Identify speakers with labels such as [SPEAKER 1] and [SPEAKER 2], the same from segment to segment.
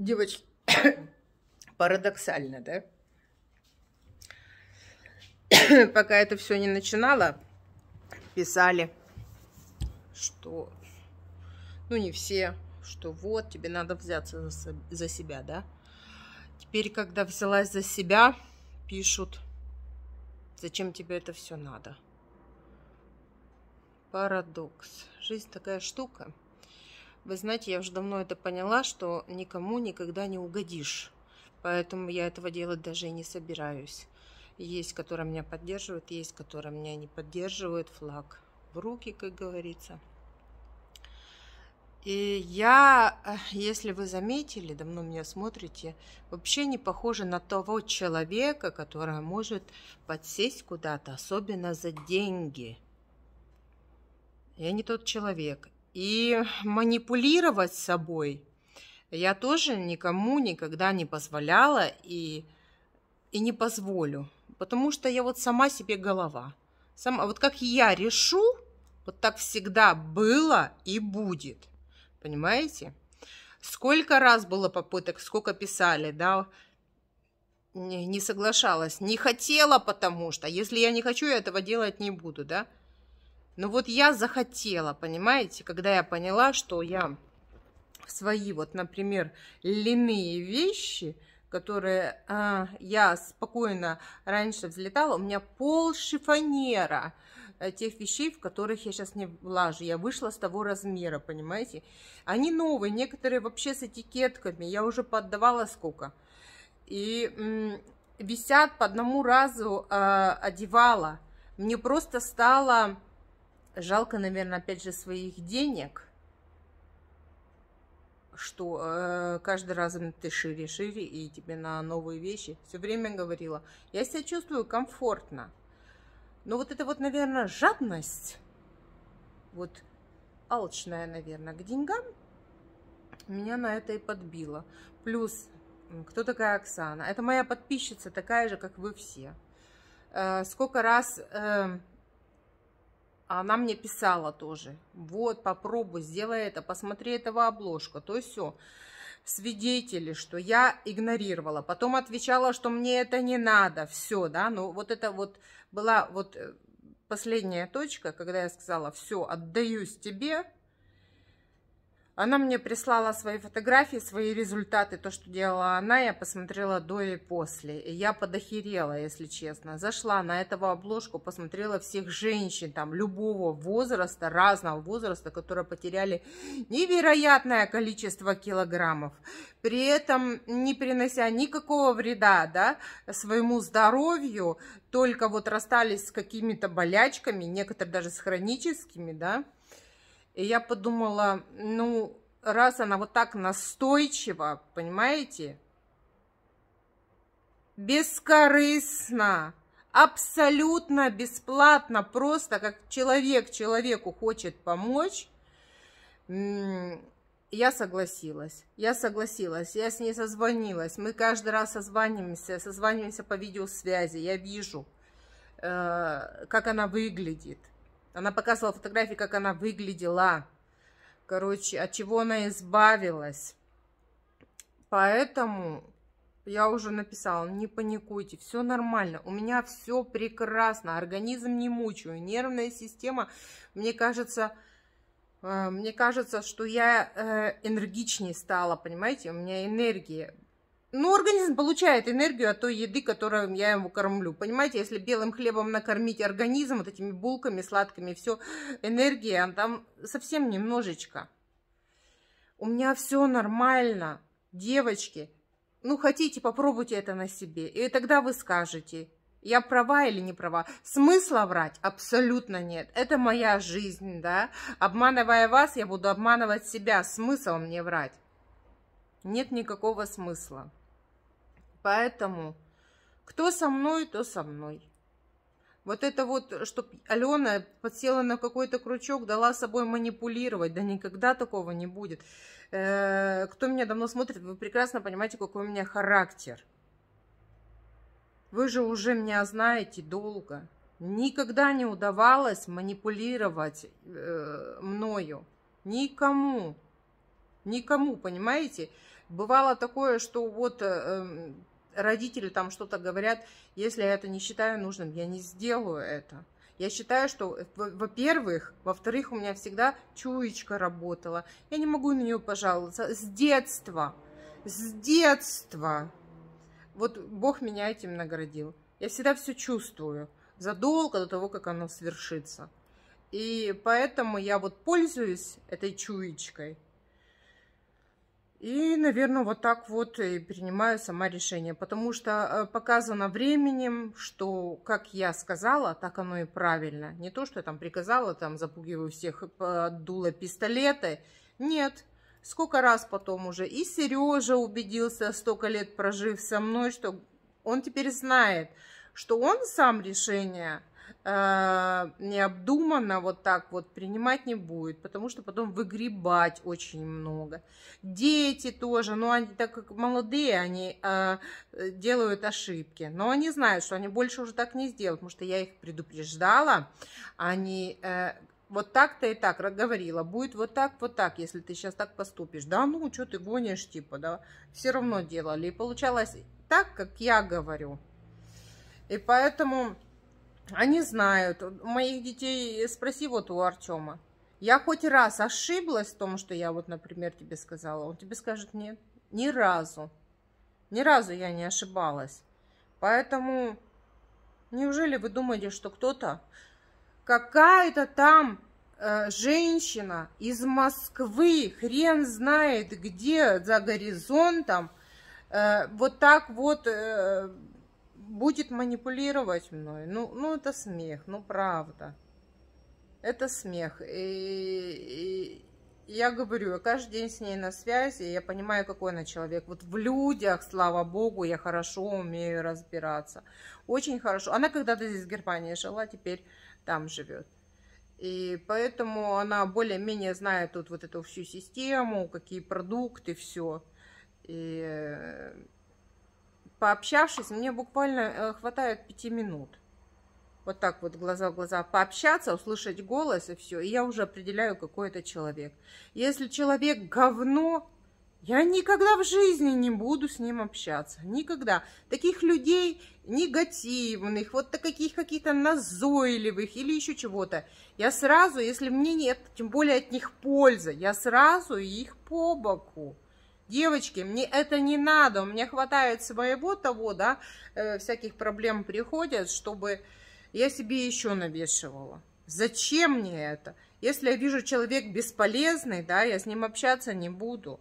[SPEAKER 1] Девочки, парадоксально, да? Пока это все не начинала, писали, что, ну не все, что вот, тебе надо взяться за, за себя, да? Теперь, когда взялась за себя, пишут, зачем тебе это все надо? Парадокс. Жизнь такая штука. Вы знаете, я уже давно это поняла, что никому никогда не угодишь. Поэтому я этого делать даже и не собираюсь. Есть, которые меня поддерживают, есть, которые меня не поддерживают. Флаг в руки, как говорится. И я, э, если вы заметили, давно меня смотрите, вообще не похожа на того человека, который может подсесть куда-то, особенно за деньги. Я не тот человек. И манипулировать собой я тоже никому никогда не позволяла и, и не позволю. Потому что я вот сама себе голова. Сама, вот как я решу, вот так всегда было и будет. Понимаете? Сколько раз было попыток, сколько писали, да, не соглашалась, не хотела, потому что если я не хочу, я этого делать не буду, да. Но вот я захотела, понимаете, когда я поняла, что я свои, вот, например, льняные вещи, которые э, я спокойно раньше взлетала, у меня пол шифонера э, тех вещей, в которых я сейчас не влажу. Я вышла с того размера, понимаете? Они новые, некоторые вообще с этикетками. Я уже поддавала сколько. И висят по одному разу э, одевала. Мне просто стало Жалко, наверное, опять же своих денег, что э, каждый раз ты шире, шире, и тебе на новые вещи. Все время говорила, я себя чувствую комфортно. Но вот это вот, наверное, жадность, вот алчная, наверное, к деньгам, меня на это и подбило. Плюс, кто такая Оксана? Это моя подписчица, такая же, как вы все. Э, сколько раз... Э, она мне писала тоже, вот, попробуй, сделай это, посмотри этого обложка, то есть все. Свидетели, что я игнорировала, потом отвечала, что мне это не надо, все, да, ну вот это вот была вот э, последняя точка, когда я сказала, все, отдаюсь тебе, она мне прислала свои фотографии, свои результаты, то, что делала она, я посмотрела до и после. И я подохерела, если честно. Зашла на эту обложку, посмотрела всех женщин, там, любого возраста, разного возраста, которые потеряли невероятное количество килограммов. При этом не принося никакого вреда, да, своему здоровью, только вот расстались с какими-то болячками, некоторые даже с хроническими, да, и я подумала, ну, раз она вот так настойчива, понимаете, бескорыстно, абсолютно бесплатно, просто как человек человеку хочет помочь, я согласилась, я согласилась, я с ней созвонилась. Мы каждый раз созваниваемся, созваниваемся по видеосвязи, я вижу, э, как она выглядит. Она показывала фотографии, как она выглядела. Короче, от чего она избавилась. Поэтому я уже написала, не паникуйте, все нормально, у меня все прекрасно, организм не мучаю, нервная система, мне кажется, э, мне кажется, что я э, энергичнее стала, понимаете, у меня энергия ну, организм получает энергию от той еды, которую я ему кормлю. Понимаете, если белым хлебом накормить организм, вот этими булками сладкими, все, энергия а там совсем немножечко. У меня все нормально, девочки. Ну, хотите, попробуйте это на себе. И тогда вы скажете, я права или не права? Смысла врать абсолютно нет. Это моя жизнь, да? Обманывая вас, я буду обманывать себя. Смысл мне врать? Нет никакого смысла. Поэтому кто со мной, то со мной. Вот это вот, чтобы Алена подсела на какой-то крючок, дала собой манипулировать, да никогда такого не будет. Э -э кто меня давно смотрит, вы прекрасно понимаете, какой у меня характер. Вы же уже меня знаете долго. Никогда не удавалось манипулировать э мною. Никому. Никому, понимаете? Бывало такое, что вот э, родители там что-то говорят, если я это не считаю нужным, я не сделаю это. Я считаю, что, во-первых, во-вторых, у меня всегда чуечка работала. Я не могу на нее пожаловаться. С детства, с детства. Вот Бог меня этим наградил. Я всегда все чувствую задолго до того, как оно свершится. И поэтому я вот пользуюсь этой чуечкой. И, наверное, вот так вот и принимаю сама решение, потому что э, показано временем, что, как я сказала, так оно и правильно. Не то, что я там приказала, там запугиваю всех э, дула пистолеты. Нет, сколько раз потом уже. И Сережа убедился, столько лет прожив со мной, что он теперь знает, что он сам решение а, необдуманно вот так вот принимать не будет, потому что потом выгребать очень много. Дети тоже, но ну, они так как молодые, они э, делают ошибки, но они знают, что они больше уже так не сделают, потому что я их предупреждала, они э, вот так-то и так говорила, будет вот так, вот так, если ты сейчас так поступишь, да ну, что ты гонишь, типа, да, все равно делали, и получалось так, как я говорю, и поэтому они знают. Моих детей э, спроси вот у Артема. Я хоть раз ошиблась в том, что я вот, например, тебе сказала. Он тебе скажет нет. Ни разу. Ни разу я не ошибалась. Поэтому неужели вы думаете, что кто-то, какая-то там э, женщина из Москвы, хрен знает где, за горизонтом, э, вот так вот... Э, будет манипулировать мной. Ну, ну это смех, ну правда. Это смех. И, и я говорю, я каждый день с ней на связи, я понимаю, какой она человек. Вот в людях, слава богу, я хорошо умею разбираться. Очень хорошо. Она когда-то здесь в Германии жила, теперь там живет. И поэтому она более-менее знает тут вот эту всю систему, какие продукты, все. И э, пообщавшись, мне буквально э, хватает пяти минут. Вот так вот глаза в глаза пообщаться, услышать голос и все. И я уже определяю, какой это человек. Если человек говно, я никогда в жизни не буду с ним общаться. Никогда. Таких людей негативных, вот таких каких-то назойливых или еще чего-то. Я сразу, если мне нет, тем более от них польза, я сразу их по боку. Девочки, мне это не надо, мне хватает своего того, да, э, всяких проблем приходят, чтобы я себе еще навешивала. Зачем мне это? Если я вижу человек бесполезный, да, я с ним общаться не буду.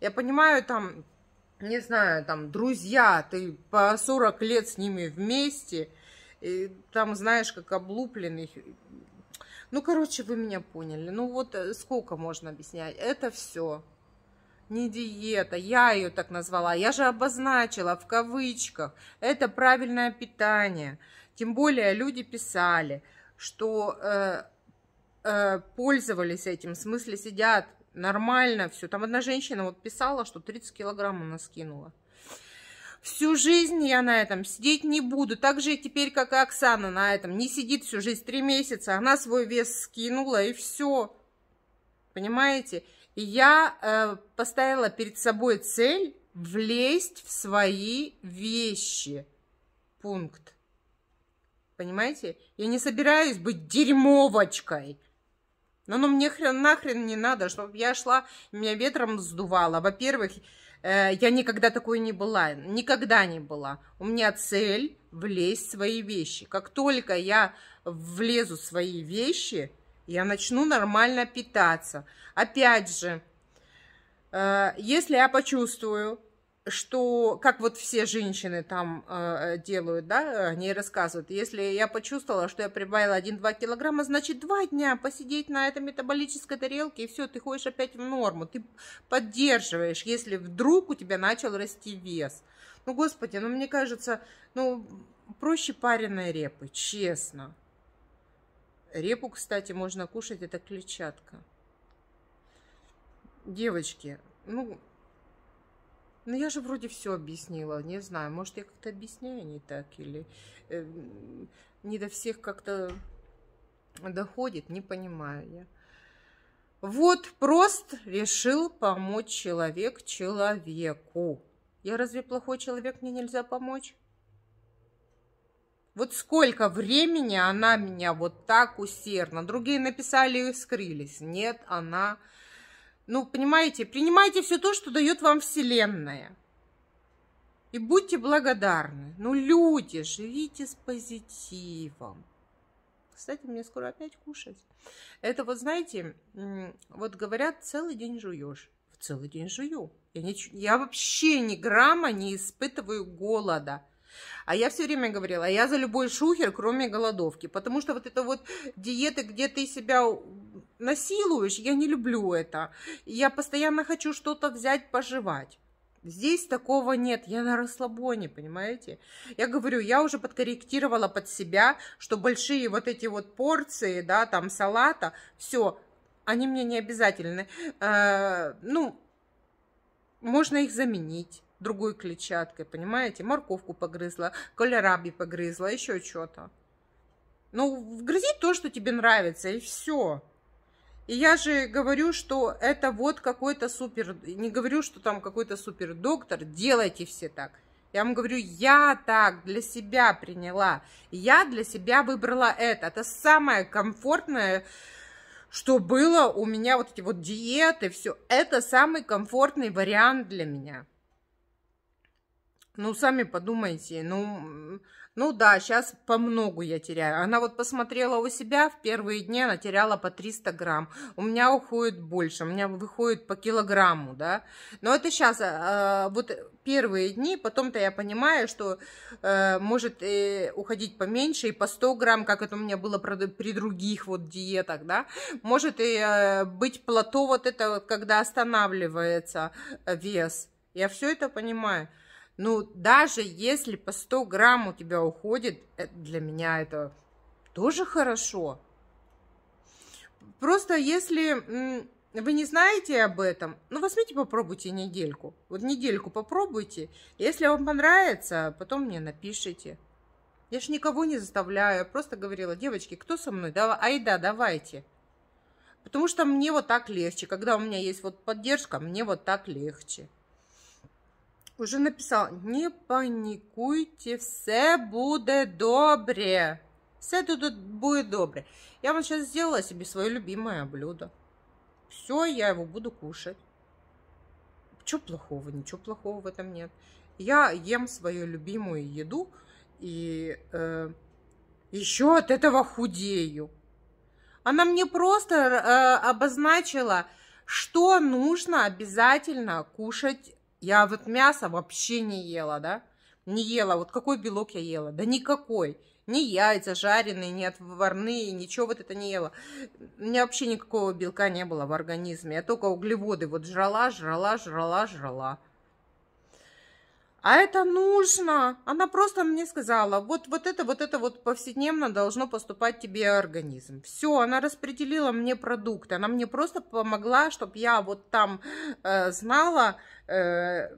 [SPEAKER 1] Я понимаю, там, не знаю, там, друзья, ты по 40 лет с ними вместе, и, там, знаешь, как облупленный. Ну, короче, вы меня поняли. Ну, вот э, сколько можно объяснять? Это все не диета, я ее так назвала, я же обозначила в кавычках, это правильное питание. Тем более люди писали, что э, э, пользовались этим, в смысле сидят нормально все. Там одна женщина вот писала, что 30 килограмм она скинула. Всю жизнь я на этом сидеть не буду. Так же и теперь, как и Оксана на этом. Не сидит всю жизнь, три месяца. Она свой вес скинула и все. Понимаете? я э, поставила перед собой цель влезть в свои вещи. Пункт. Понимаете? Я не собираюсь быть дерьмовочкой. Но ну, ну мне хрен нахрен не надо, чтобы я шла, меня ветром сдувало. Во-первых, э, я никогда такой не была. Никогда не была. У меня цель влезть в свои вещи. Как только я влезу в свои вещи, я начну нормально питаться. Опять же, э, если я почувствую, что, как вот все женщины там э, делают, да, они рассказывают, если я почувствовала, что я прибавила 1-2 килограмма, значит, два дня посидеть на этой метаболической тарелке, и все, ты ходишь опять в норму, ты поддерживаешь, если вдруг у тебя начал расти вес. Ну, господи, ну, мне кажется, ну, проще пареной репы, честно. Репу, кстати, можно кушать, это клетчатка. Девочки, ну, ну я же вроде все объяснила, не знаю, может я как-то объясняю не так или э, не до всех как-то доходит, не понимаю я. Вот просто решил помочь человек человеку. Я разве плохой человек, мне нельзя помочь? Вот сколько времени она меня вот так усердно. Другие написали и скрылись. Нет, она... Ну, понимаете, принимайте все то, что дает вам Вселенная. И будьте благодарны. Ну, люди, живите с позитивом. Кстати, мне скоро опять кушать. Это вот, знаете, вот говорят, целый день жуешь. Целый день жую. Я, не, я вообще ни грамма не испытываю голода. А я все время говорила, а я за любой шухер, кроме голодовки. Потому что вот это вот диеты, где ты себя насилуешь, я не люблю это. Я постоянно хочу что-то взять, пожевать. Здесь такого нет, я на расслабоне, понимаете? Я говорю, я уже подкорректировала под себя, что большие вот эти вот порции, да, там салата, все, они мне не обязательны. Э, ну, можно их заменить другой клетчаткой, понимаете? Морковку погрызла, колераби погрызла, еще что-то. Ну, вгрызи то, что тебе нравится, и все. И я же говорю, что это вот какой-то супер... Не говорю, что там какой-то супер доктор. Делайте все так. Я вам говорю, я так для себя приняла. Я для себя выбрала это. Это самое комфортное, что было у меня. Вот эти вот диеты, все. Это самый комфортный вариант для меня. Ну, сами подумайте, ну, ну да, сейчас по многу я теряю. Она вот посмотрела у себя, в первые дни она теряла по 300 грамм. У меня уходит больше, у меня выходит по килограмму, да. Но это сейчас, э, а, а, вот первые дни, потом-то я понимаю, что э, может э, уходить поменьше и по 100 грамм, как это у меня было при других вот диетах, да. Может и э, быть плато вот это, когда останавливается э, вес. Я все это понимаю. Ну, даже если по 100 грамм у тебя уходит, э, для меня это тоже хорошо. Просто если вы не знаете об этом, ну, возьмите, попробуйте недельку. Вот недельку попробуйте. Если вам понравится, потом мне напишите. Я же никого не заставляю. Я просто говорила, девочки, кто со мной? Давай, айда, давайте. Потому что мне вот так легче. Когда у меня есть вот поддержка, мне вот так легче уже написал, не паникуйте, все будет добре. Все тут будет добре. Я вам сейчас сделала себе свое любимое блюдо. Все, я его буду кушать. Чего плохого? Ничего плохого в этом нет. Я ем свою любимую еду и э, еще от этого худею. Она мне просто э, обозначила, что нужно обязательно кушать я вот мясо вообще не ела, да? Не ела. Вот какой белок я ела? Да никакой. Ни яйца жареные, ни отварные, ничего вот это не ела. У меня вообще никакого белка не было в организме. Я только углеводы вот жрала, жрала, жрала, жрала а это нужно. Она просто мне сказала, вот, вот это, вот это вот повседневно должно поступать тебе организм. Все, она распределила мне продукты, она мне просто помогла, чтобы я вот там э, знала, э,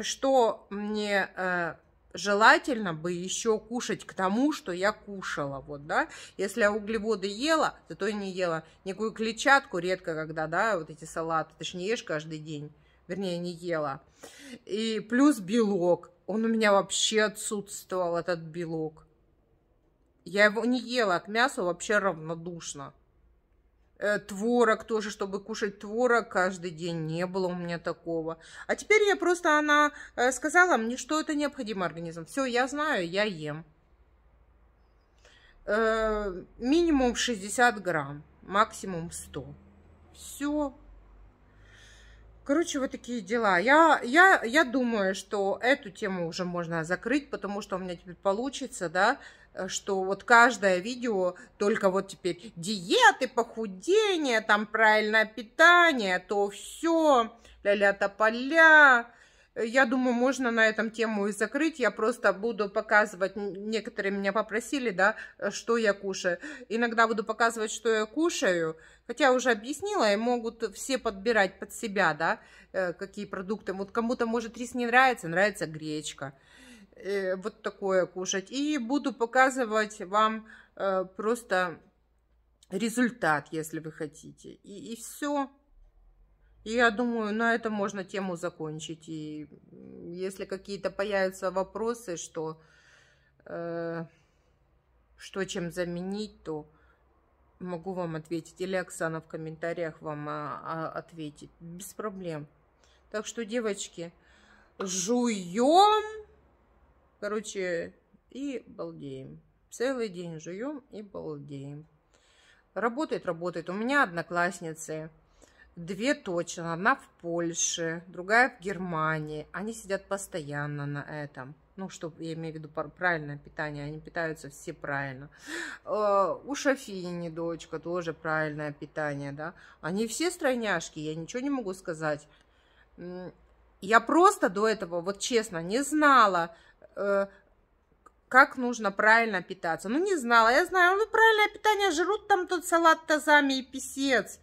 [SPEAKER 1] что мне э, желательно бы еще кушать к тому, что я кушала, вот, да, если я углеводы ела, зато я не ела никакую клетчатку, редко когда, да, вот эти салаты, ты же не ешь каждый день, вернее, не ела. И плюс белок. Он у меня вообще отсутствовал, этот белок. Я его не ела, от мяса вообще равнодушно. Э, творог тоже, чтобы кушать творог каждый день, не было у меня такого. А теперь я просто, она э, сказала мне, что это необходимо организм. Все, я знаю, я ем. Э, минимум 60 грамм, максимум 100. Все, Короче, вот такие дела. Я, я, я думаю, что эту тему уже можно закрыть, потому что у меня теперь получится, да, э, что вот каждое видео только вот теперь диеты, похудение, там правильное питание, то все, ля-ля-тополя. -ля Э, я думаю, можно на этом тему и закрыть. Я просто буду показывать, некоторые меня попросили, да, э, что я кушаю. Иногда буду показывать, что я кушаю, хотя уже объяснила, и могут все подбирать под себя, да, э, какие продукты. Вот кому-то, может, рис не нравится, нравится гречка. Вот такое кушать. И буду показывать вам просто результат, если вы хотите. И, и все я думаю, на этом можно тему закончить. И если какие-то появятся вопросы, что, э, что чем заменить, то могу вам ответить. Или Оксана в комментариях вам а, а, ответит. Без проблем. Так что, девочки, жуем, короче, и балдеем. Целый день жуем и балдеем. Работает, работает. У меня одноклассницы Две точно, одна в Польше, другая в Германии. Они сидят постоянно на этом. Ну, что я имею в виду правильное питание, они питаются все правильно. Э, у Шафини дочка тоже правильное питание, да. Они все стройняшки, я ничего не могу сказать. Я просто до этого, вот честно, не знала, э, как нужно правильно питаться. Ну, не знала. Я знаю, ну, правильное питание жрут там тот салат тазами и писец.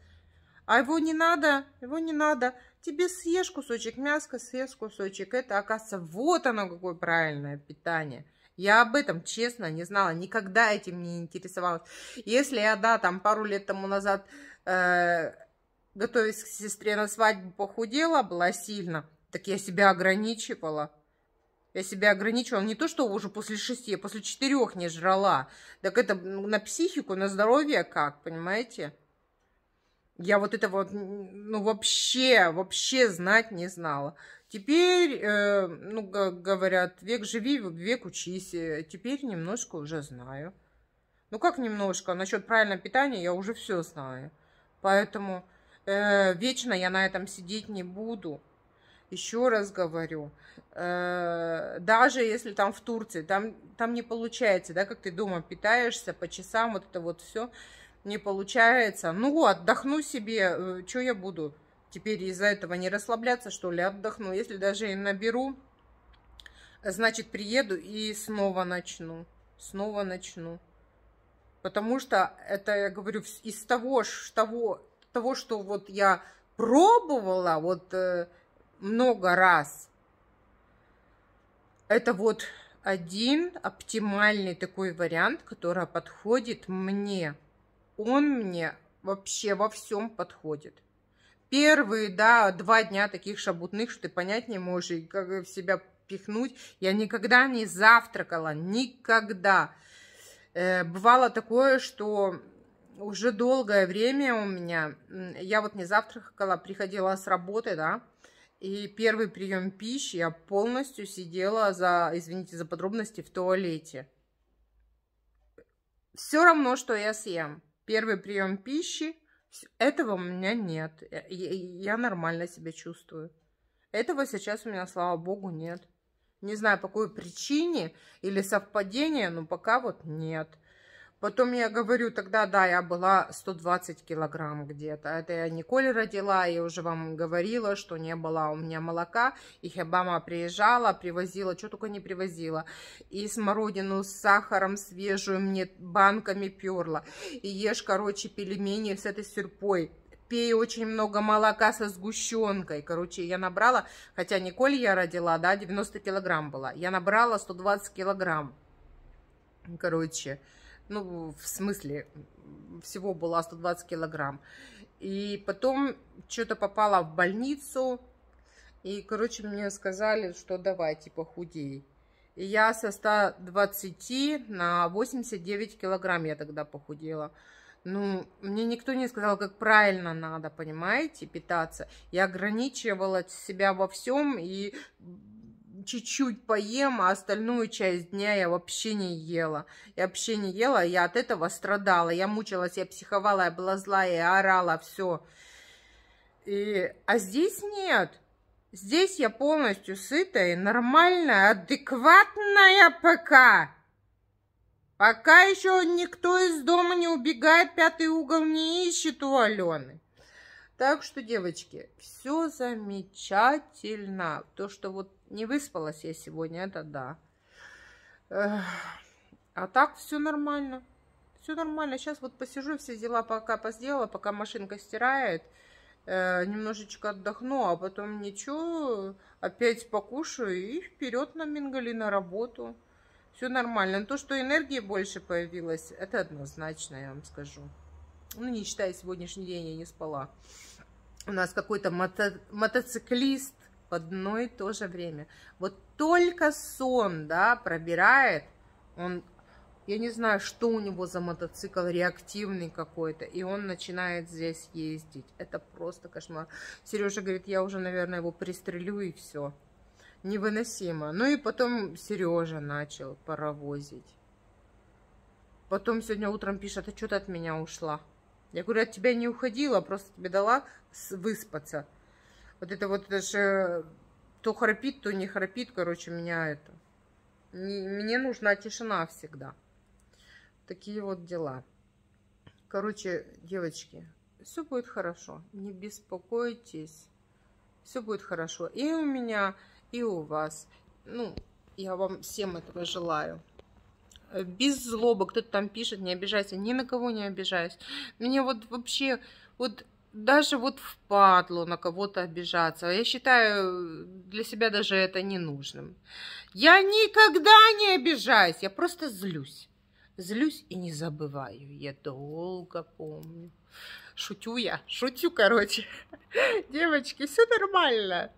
[SPEAKER 1] А его не надо, его не надо. Тебе съешь кусочек мяска, съешь кусочек. Это, оказывается, вот оно какое правильное питание. Я об этом, честно, не знала, никогда этим не интересовалась. Если я, да, там пару лет тому назад, э, готовясь к сестре на свадьбу, похудела, была сильно, так я себя ограничивала. Я себя ограничивала не то, что уже после шести, а после четырех не жрала. Так это ну, на психику, на здоровье как, понимаете? Я вот это вот, ну, вообще, вообще знать не знала. Теперь, э, ну, как говорят, век живи, век учись. Э, теперь немножко уже знаю. Ну, как немножко? Насчет правильного питания я уже все знаю. Поэтому э, вечно я на этом сидеть не буду. Еще раз говорю, э, даже если там в Турции, там, там не получается, да, как ты дома питаешься по часам, вот это вот все не получается. Ну, отдохну себе, э, что я буду теперь из-за этого не расслабляться, что ли, отдохну. Если даже и наберу, значит, приеду и снова начну, снова начну. Потому что это, я говорю, из того, того, того что вот я пробовала вот э, много раз, это вот один оптимальный такой вариант, который подходит мне он мне вообще во всем подходит. Первые, да, два дня таких шабутных, что ты понять не можешь, и как в себя пихнуть. Я никогда не завтракала, никогда. Э, бывало такое, что уже долгое время у меня, я вот не завтракала, приходила с работы, да, и первый прием пищи я полностью сидела за, извините за подробности, в туалете. Все равно, что я съем. Первый прием пищи, этого у меня нет. Я нормально себя чувствую. Этого сейчас у меня, слава богу, нет. Не знаю, по какой причине или совпадение, но пока вот нет. Потом я говорю, тогда, да, я была 120 килограмм где-то. Это я Николь родила, я уже вам говорила, что не было у меня молока. И мама приезжала, привозила, что только не привозила. И смородину с сахаром свежую мне банками перла. И ешь, короче, пельмени с этой сюрпой пей очень много молока со сгущенкой. Короче, я набрала, хотя Николь я родила, да, 90 килограмм была. Я набрала 120 килограмм. Короче, ну, в смысле, всего была 120 килограмм. И потом что-то попала в больницу, и, короче, мне сказали, что давай, типа, худей. И я со 120 на 89 килограмм я тогда похудела. Ну, мне никто не сказал, как правильно надо, понимаете, питаться. Я ограничивала себя во всем и чуть-чуть поем, а остальную часть дня я вообще не ела. Я вообще не ела, я от этого страдала. Я мучилась, я психовала, я была злая, я орала, все. И... А здесь нет. Здесь я полностью сытая, нормальная, адекватная пока. Пока еще никто из дома не убегает, пятый угол не ищет у Алены. Так что, девочки, все замечательно. То, что вот не выспалась я сегодня, это да. А так все нормально. Все нормально. Сейчас вот посижу, все дела пока посделала, пока машинка стирает. Э, немножечко отдохну, а потом ничего, опять покушаю и вперед на мингали на работу. Все нормально. то, что энергии больше появилось, это однозначно, я вам скажу ну не считая сегодняшний день, я не спала. У нас какой-то мото мотоциклист в одно и то же время. Вот только сон, да, пробирает, он, я не знаю, что у него за мотоцикл, реактивный какой-то, и он начинает здесь ездить. Это просто кошмар. Сережа говорит, я уже, наверное, его пристрелю и все. Невыносимо. Ну и потом Сережа начал паровозить. Потом сегодня утром пишет, а что ты от меня ушла? Я говорю, от тебя не уходила, а просто тебе дала выспаться. Вот это вот это же то храпит, то не храпит, короче, меня это. Мне нужна тишина всегда. Такие вот дела. Короче, девочки, все будет хорошо. Не беспокойтесь. Все будет хорошо. И у меня, и у вас. Ну, я вам всем этого желаю. Э, без злобы, кто-то там пишет, не обижайся, ни на кого не обижаюсь. Мне вот вообще, вот даже вот впадло на кого-то обижаться. Я считаю для себя даже это ненужным. Я никогда не обижаюсь, я просто злюсь. Злюсь и не забываю, я долго помню. Шутю я, шутю, короче. Девочки, все нормально.